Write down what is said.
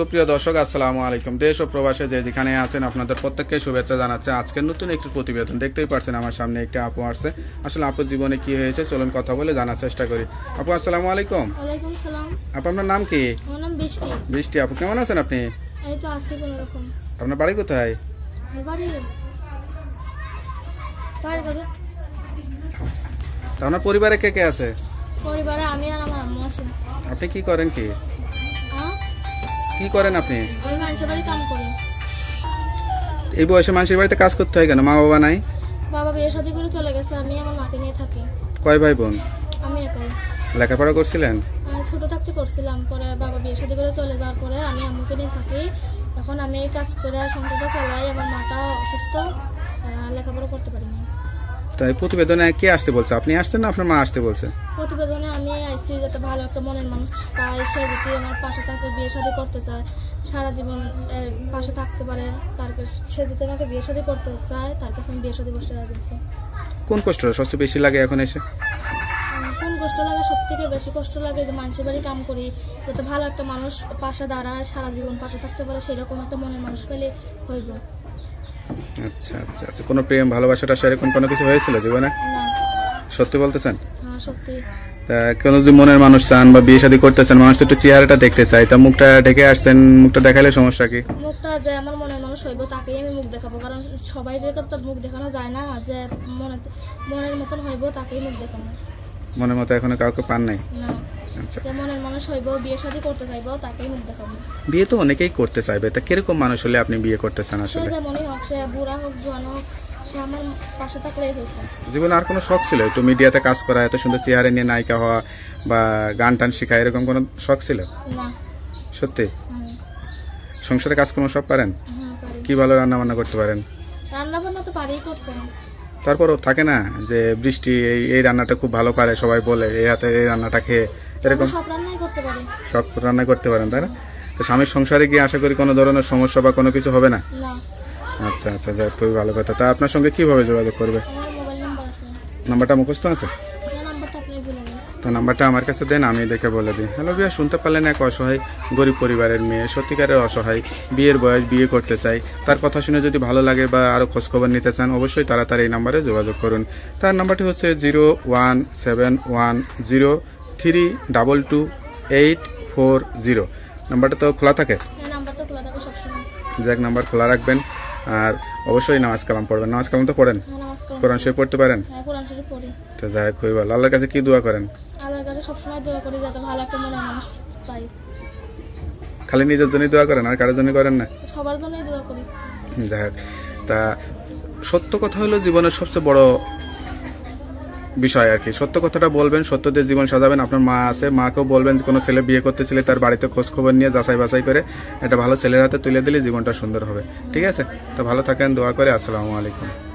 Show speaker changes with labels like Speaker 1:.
Speaker 1: সুপ্রিয় দর্শক আসসালামু আলাইকুম দেশ ও প্রবাসে যে যেখানে আছেন আপনাদের প্রত্যেককে শুভেচ্ছা জানাচ্ছে আজকের নতুন একটি প্রতিবেদন দেখতেই পারছেন আমার সামনে একটি আপু আসছে আসলে আপুর জীবনে কি হয়েছে চলুন কথা বলে জানার চেষ্টা করি আপু আসসালামু আলাইকুম আপু আপনার নাম কি বৃষ্টি আপু কেমন আছেন আপনি আপনার বাড়ি কোথায় আপনার পরিবারে কে কে আছে
Speaker 2: পরিবারে আমি আর আমার আম্মু আছে
Speaker 1: আপনি কি করেন কি কি করেন আপনি কাম করি এই বয়সে মানুষের বাড়িতে কাজ করতে হয় কেন মা বাবা নাই
Speaker 2: বাবা বিয়ে শাদী করে চলে গেছে আমি আমার মাকে নিয়ে থাকি কয় ভাই বোন আমি একাই
Speaker 1: লেখাপড়া করছিলেন
Speaker 2: ছোট থাকতে করছিলাম পরে বাবা বিয়ে শাদী করে চলে যাওয়ার পরে আমি আম্মুকে নিয়ে থাকি এখন আমি কাজ করে সংসারটা চালাই আমার মাটা অসুস্থ লেখাপড়া করতে পারিনি
Speaker 1: তাই প্রতিবেদনে কে আসতে বলছে আপনি আসছেন না আপনার মা আসতে বলছে
Speaker 2: প্রতিবেদনে আমি আইছি যাতে ভালো একটা মনের মানুষ পাই সে যদি আমার পাশে থাকতে বিয়ে শাদী করতে চায় সারা জীবন পাশে থাকতে পারে তার সে যদি আমাকে বিয়ে শাদী করতে চায় তার কাছে আমি বিয়ে শাদী বসতে রাজি
Speaker 1: কোন কষ্টটা সবচেয়ে বেশি লাগে এখন এসে
Speaker 2: কোন কষ্ট লাগে সব থেকে বেশি কষ্ট লাগে যে মানুষের বাড়ি কাম করি যাতে ভালো একটা মানুষ পাশে দাঁড়ায় সারা জীবন পাশে থাকতে পারে সেরকম একটা মনের মানুষ পেলে যায়
Speaker 1: আচ্ছা আচ্ছা আচ্ছা কোনো প্রেম ভালোবাসাটা সেরকম কোনো কিছু হয়েছিল জীবনে সত্যি বলতেছেন হ্যাঁ, তা কেন যদি মনের মানুষ চান বা বিয়ে শাদী করতে চান মানুষ তো একটু চেহারাটা দেখতে চাই তা মুখটা ঢেকে আসছেন মুখটা দেখালে সমস্যা কি
Speaker 2: মুখটা যে আমার মনের মানুষ হইব তাকেই আমি মুখ দেখাবো কারণ সবাই তো মুখ দেখানো যায় না যে মনের মতন হইব তাকেই মুখ দেখানো
Speaker 1: মনের মতো এখনো কাউকে পান নাই না বিয়ে তো অনেকেই করতে চাইবে তা কিরকম মানুষ হলে আপনি বিয়ে করতে চান আসলে যেমনই জীবনে আর কোনো শখ ছিল একটু মিডিয়াতে কাজ করা এত সুন্দর চেহারা নিয়ে নায়িকা হওয়া বা গান টান শেখা এরকম কোনো শখ ছিল সত্যি হুম, সংসারে কাজকর্ম সব পারেন
Speaker 2: হ্যাঁ কি
Speaker 1: ভালো রান্না বান্না করতে পারেন
Speaker 2: রান্না
Speaker 1: থাকে না যে বৃষ্টি এই এই রান্নাটা খুব ভালো পারে সবাই বলে এই হাতে এই রান্নাটা খেয়ে
Speaker 2: সব
Speaker 1: রান্না করতে পারেন তাই না তো স্বামীর সংসারে গিয়ে আশা করি কোনো ধরনের সমস্যা বা কোনো কিছু হবে না আচ্ছা আচ্ছা যাক খুবই ভালো কথা তা আপনার সঙ্গে কিভাবে যোগাযোগ করবে নাম্বারটা মুখস্থ আছে তো নাম্বারটা আমার কাছে দেন আমি দেখে বলে দিই হ্যালো বিয়া শুনতে পারলেন এক অসহায় গরিব পরিবারের মেয়ে সত্যিকারের অসহায় বিয়ের বয়স বিয়ে করতে চাই তার কথা শুনে যদি ভালো লাগে বা আরও খোঁজখবর নিতে চান অবশ্যই তারা তার এই নাম্বারে যোগাযোগ করুন তার নাম্বারটি হচ্ছে zero one seven one zero three double two eight four zero নাম্বারটা তো খোলা থাকে
Speaker 2: হ্যাঁ,
Speaker 1: যাক নাম্বার খোলা রাখবেন আর অবশ্যই নামাজ কালাম পড়বেন নামাজ কালাম তো পড়েন হ্যাঁ, কোরআন শরীফ পড়তে পারেন হ্যাঁ, তো যাই হোক খুবই ভালো আল্লাহর কাছে কি দোয়া করেন খালি নিজের জন্যই দোয়া করেন আর কারোর জন্য করেন না
Speaker 2: সবার জন্যই দোয়া করি
Speaker 1: যাই হোক তা সত্য কথা হলো জীবনের সবচেয়ে বড় বিষয় আর কি সত্য কথাটা বলবেন সত্যদের জীবন সাজাবেন আপনার মা আছে মাকেও বলবেন কোনো ছেলে বিয়ে করতে ছেলে তার বাড়িতে খোঁজখবর নিয়ে যাচাই বাছাই করে একটা ভালো ছেলের হাতে তুলে দিলে জীবনটা সুন্দর হবে ঠিক আছে তো ভালো থাকেন দোয়া করে আসসালামু আলাইকুম